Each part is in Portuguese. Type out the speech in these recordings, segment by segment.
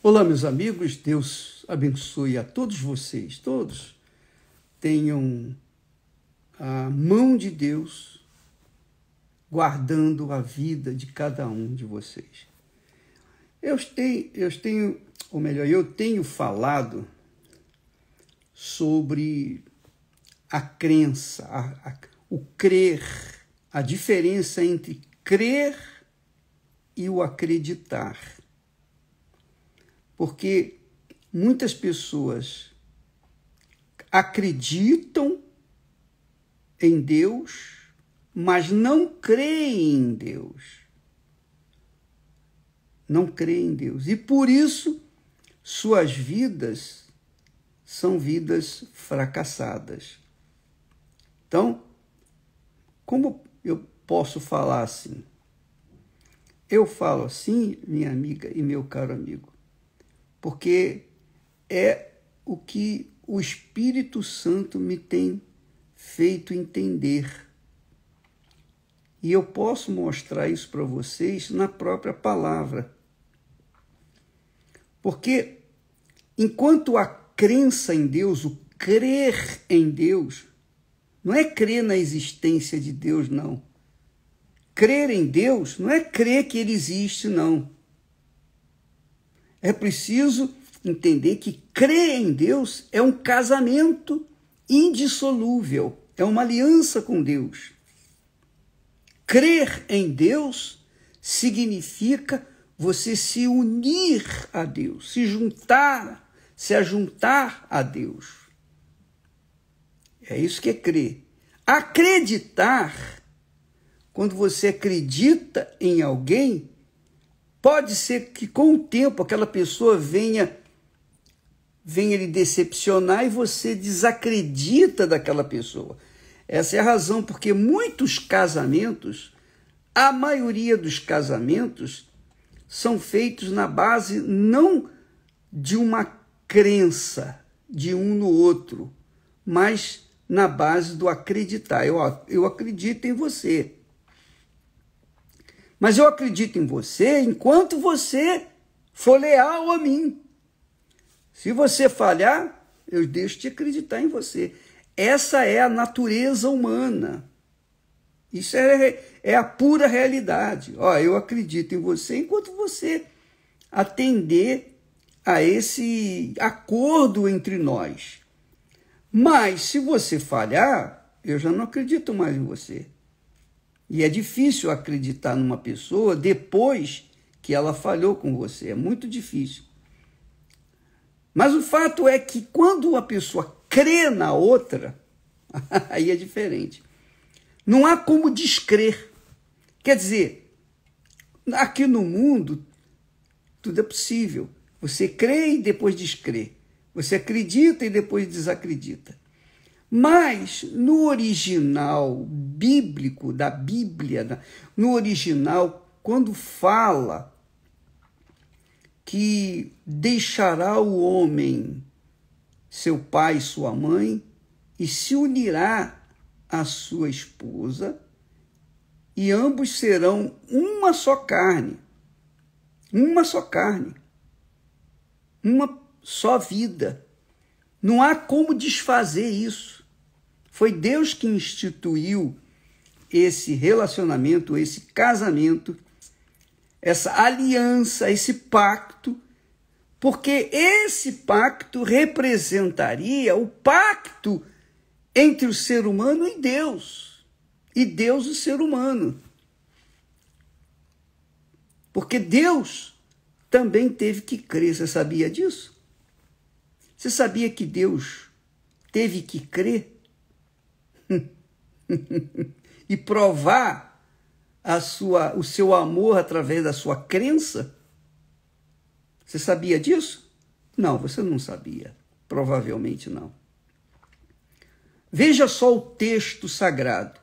Olá, meus amigos, Deus abençoe a todos vocês, todos tenham a mão de Deus guardando a vida de cada um de vocês. Eu tenho, eu tenho ou melhor, eu tenho falado sobre a crença, a, a, o crer, a diferença entre crer e o acreditar porque muitas pessoas acreditam em Deus, mas não creem em Deus. Não creem em Deus. E por isso suas vidas são vidas fracassadas. Então, como eu posso falar assim? Eu falo assim, minha amiga e meu caro amigo, porque é o que o Espírito Santo me tem feito entender. E eu posso mostrar isso para vocês na própria palavra. Porque enquanto a crença em Deus, o crer em Deus, não é crer na existência de Deus, não. Crer em Deus não é crer que ele existe, não. É preciso entender que crer em Deus é um casamento indissolúvel, é uma aliança com Deus. Crer em Deus significa você se unir a Deus, se juntar, se ajuntar a Deus. É isso que é crer. Acreditar, quando você acredita em alguém, Pode ser que com o tempo aquela pessoa venha venha lhe decepcionar e você desacredita daquela pessoa. Essa é a razão porque muitos casamentos, a maioria dos casamentos são feitos na base não de uma crença de um no outro, mas na base do acreditar. Eu, eu acredito em você. Mas eu acredito em você enquanto você for leal a mim. Se você falhar, eu deixo de acreditar em você. Essa é a natureza humana. Isso é, é a pura realidade. Ó, eu acredito em você enquanto você atender a esse acordo entre nós. Mas se você falhar, eu já não acredito mais em você. E é difícil acreditar numa pessoa depois que ela falhou com você, é muito difícil. Mas o fato é que quando a pessoa crê na outra, aí é diferente. Não há como descrer. Quer dizer, aqui no mundo, tudo é possível. Você crê e depois descrê. Você acredita e depois desacredita. Mas no original bíblico, da Bíblia, né, no original, quando fala que deixará o homem seu pai e sua mãe e se unirá à sua esposa, e ambos serão uma só carne. Uma só carne. Uma só vida. Não há como desfazer isso. Foi Deus que instituiu esse relacionamento, esse casamento, essa aliança, esse pacto, porque esse pacto representaria o pacto entre o ser humano e Deus, e Deus e o ser humano. Porque Deus também teve que crer, você sabia disso? Você sabia que Deus teve que crer e provar a sua, o seu amor através da sua crença? Você sabia disso? Não, você não sabia. Provavelmente não. Veja só o texto sagrado.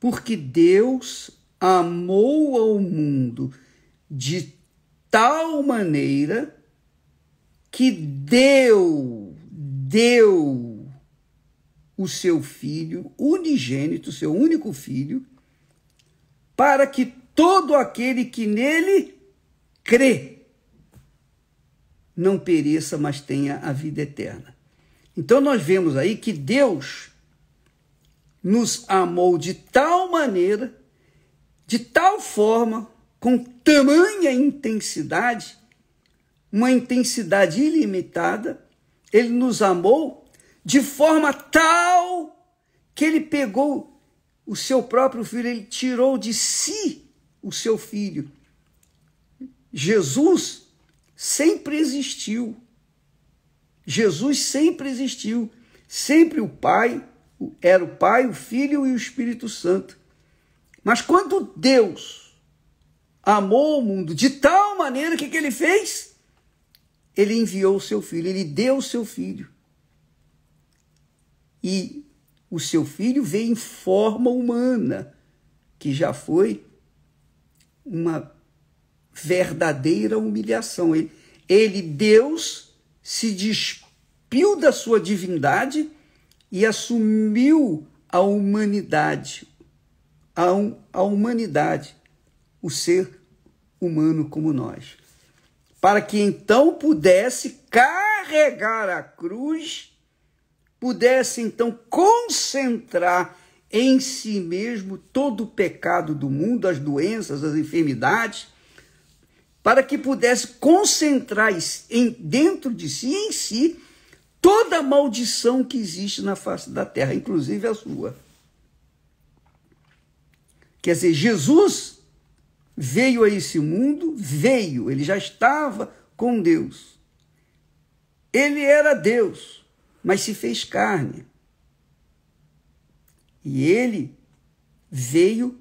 Porque Deus amou ao mundo de tal maneira que deu, deu o seu filho unigênito, seu único filho, para que todo aquele que nele crê não pereça, mas tenha a vida eterna. Então nós vemos aí que Deus nos amou de tal maneira, de tal forma, com tamanha intensidade, uma intensidade ilimitada, ele nos amou de forma tal que ele pegou o seu próprio filho, ele tirou de si o seu filho. Jesus sempre existiu. Jesus sempre existiu. Sempre o Pai, era o Pai, o Filho e o Espírito Santo. Mas quando Deus amou o mundo de tal maneira, o que, que ele fez? Ele enviou o seu filho, ele deu o seu filho e o seu filho veio em forma humana, que já foi uma verdadeira humilhação. Ele, ele, Deus, se despiu da sua divindade e assumiu a humanidade, a, a humanidade, o ser humano como nós, para que então pudesse carregar a cruz pudesse então concentrar em si mesmo todo o pecado do mundo, as doenças, as enfermidades, para que pudesse concentrar em, dentro de si, em si, toda a maldição que existe na face da terra, inclusive a sua. Quer dizer, Jesus veio a esse mundo, veio, ele já estava com Deus. Ele era Deus mas se fez carne. E ele veio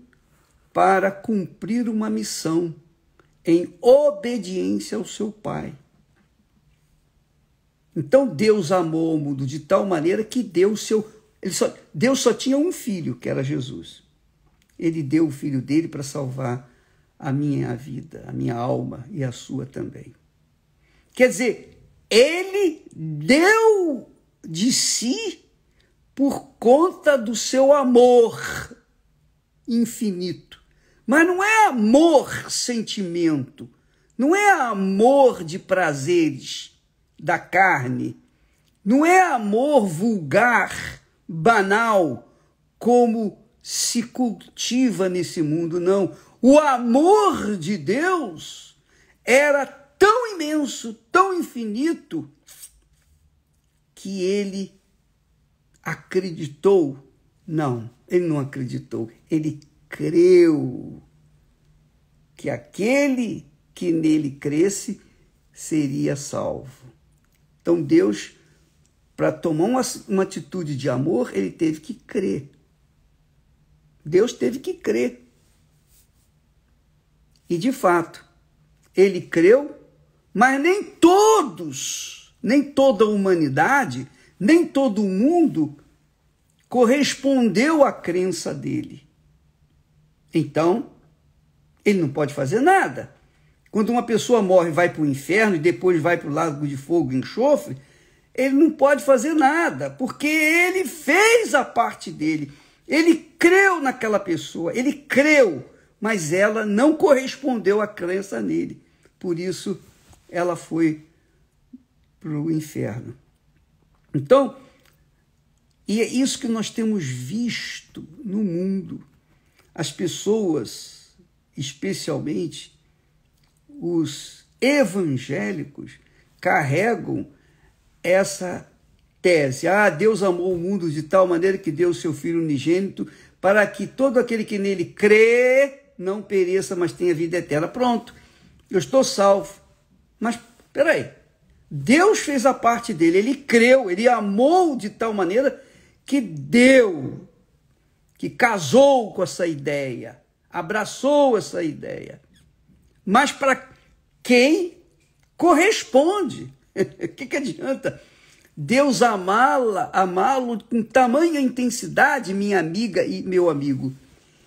para cumprir uma missão em obediência ao seu Pai. Então Deus amou o mundo de tal maneira que deu seu. Só, Deus só tinha um filho, que era Jesus. Ele deu o filho dele para salvar a minha vida, a minha alma e a sua também. Quer dizer, ele deu de si por conta do seu amor infinito. Mas não é amor sentimento, não é amor de prazeres da carne, não é amor vulgar, banal, como se cultiva nesse mundo, não. O amor de Deus era tão imenso, tão infinito, que ele acreditou. Não, ele não acreditou. Ele creu que aquele que nele cresce seria salvo. Então Deus, para tomar uma, uma, atitude de amor, ele teve que crer. Deus teve que crer. E de fato, ele creu, mas nem todos nem toda a humanidade, nem todo o mundo correspondeu à crença dele. Então, ele não pode fazer nada. Quando uma pessoa morre, vai para o inferno e depois vai para o lago de fogo e enxofre, ele não pode fazer nada, porque ele fez a parte dele. Ele creu naquela pessoa, ele creu, mas ela não correspondeu à crença nele. Por isso, ela foi para o inferno. Então, e é isso que nós temos visto no mundo. As pessoas, especialmente os evangélicos, carregam essa tese. Ah, Deus amou o mundo de tal maneira que deu o seu Filho unigênito para que todo aquele que nele crê não pereça, mas tenha vida eterna. Pronto, eu estou salvo. Mas, peraí, Deus fez a parte dele, ele creu, ele amou de tal maneira que deu, que casou com essa ideia, abraçou essa ideia. Mas para quem corresponde? O que, que adianta? Deus amá-la, amá-lo com tamanha intensidade, minha amiga e meu amigo,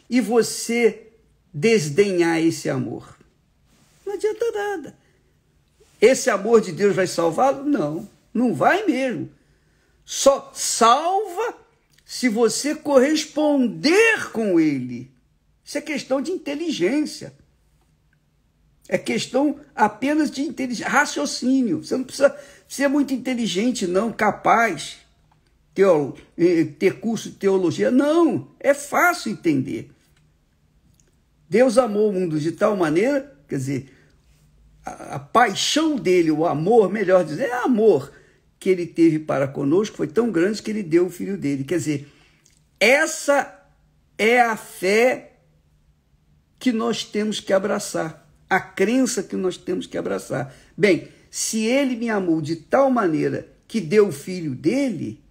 e você desdenhar esse amor. Não adianta nada. Esse amor de Deus vai salvá-lo? Não, não vai mesmo. Só salva se você corresponder com ele. Isso é questão de inteligência. É questão apenas de inteligência, raciocínio. Você não precisa ser muito inteligente, não, capaz, de eh, ter curso de teologia. Não, é fácil entender. Deus amou o mundo de tal maneira, quer dizer, a, paixão dele, o amor, melhor dizer, é amor que ele teve para conosco foi tão grande que ele deu o filho dele. Quer dizer, essa é a fé que nós temos que abraçar, a crença que nós temos que abraçar. Bem, se ele me amou de tal maneira que deu o filho dele,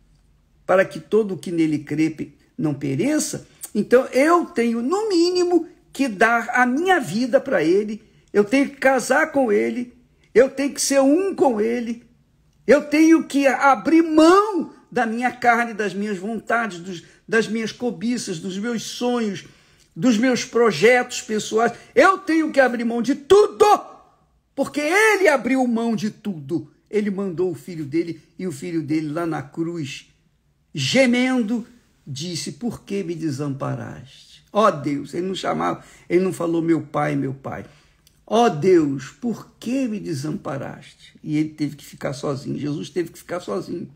para que todo o que nele crê não pereça, então eu tenho, no mínimo, que dar a minha vida para ele eu tenho que casar com ele, eu tenho que ser um com ele, eu tenho que abrir mão da minha carne, das minhas vontades, dos, das minhas cobiças, dos meus sonhos, dos meus projetos pessoais. Eu tenho que abrir mão de tudo, porque ele abriu mão de tudo. Ele mandou o filho dele e o filho dele lá na cruz, gemendo, disse: Por que me desamparaste? Ó oh, Deus, ele não chamava, ele não falou meu pai, meu pai. Ó oh Deus, por que me desamparaste? E ele teve que ficar sozinho. Jesus teve que ficar sozinho.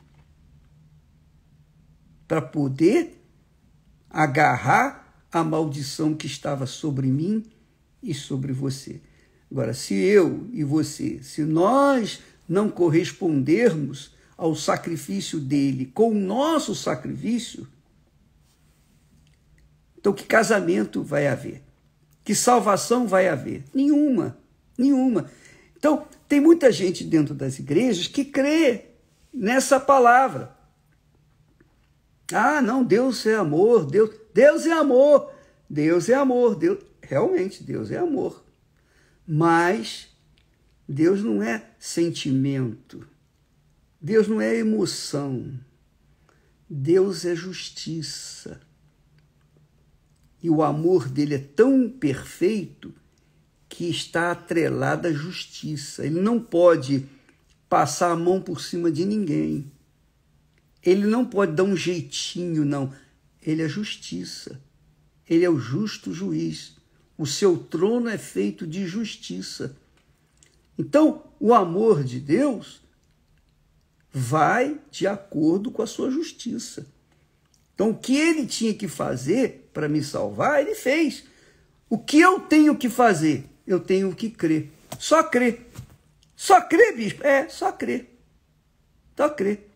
Para poder agarrar a maldição que estava sobre mim e sobre você. Agora, se eu e você, se nós não correspondermos ao sacrifício dele com o nosso sacrifício, então que casamento vai haver? que salvação vai haver? Nenhuma, nenhuma. Então, tem muita gente dentro das igrejas que crê nessa palavra. Ah, não, Deus é amor, Deus, Deus é amor, Deus é amor, Deus, realmente Deus é amor. Mas Deus não é sentimento. Deus não é emoção. Deus é justiça. E o amor dele é tão perfeito que está atrelado à justiça. Ele não pode passar a mão por cima de ninguém. Ele não pode dar um jeitinho, não. Ele é justiça. Ele é o justo juiz. O seu trono é feito de justiça. Então, o amor de Deus vai de acordo com a sua justiça. Então, o que ele tinha que fazer para me salvar, ele fez. O que eu tenho que fazer? Eu tenho que crer. Só crer. Só crer, bispo? É, só crer. Só crer.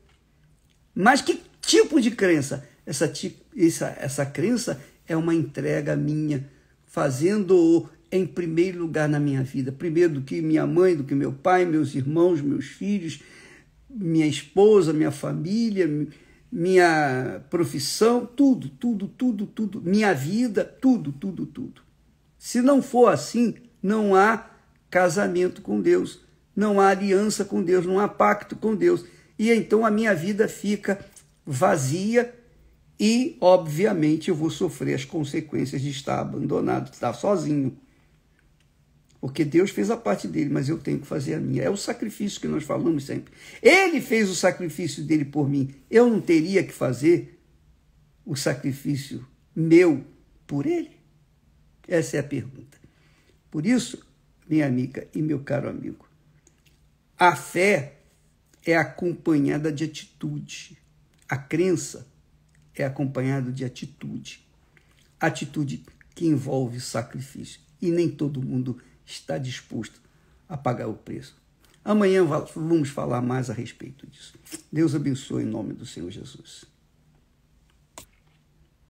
Mas que tipo de crença? Essa, essa, essa crença é uma entrega minha, fazendo em primeiro lugar na minha vida. Primeiro do que minha mãe, do que meu pai, meus irmãos, meus filhos, minha esposa, minha família, minha profissão, tudo, tudo, tudo, tudo, minha vida, tudo, tudo, tudo. Se não for assim, não há casamento com Deus, não há aliança com Deus, não há pacto com Deus. E então a minha vida fica vazia e, obviamente, eu vou sofrer as consequências de estar abandonado, de estar sozinho. Porque Deus fez a parte dele, mas eu tenho que fazer a minha. É o sacrifício que nós falamos sempre. Ele fez o sacrifício dele por mim. Eu não teria que fazer o sacrifício meu por ele? Essa é a pergunta. Por isso, minha amiga e meu caro amigo, a fé é acompanhada de atitude. A crença é acompanhada de atitude. Atitude que envolve sacrifício. E nem todo mundo está disposto a pagar o preço. Amanhã vamos falar mais a respeito disso. Deus abençoe em nome do Senhor Jesus.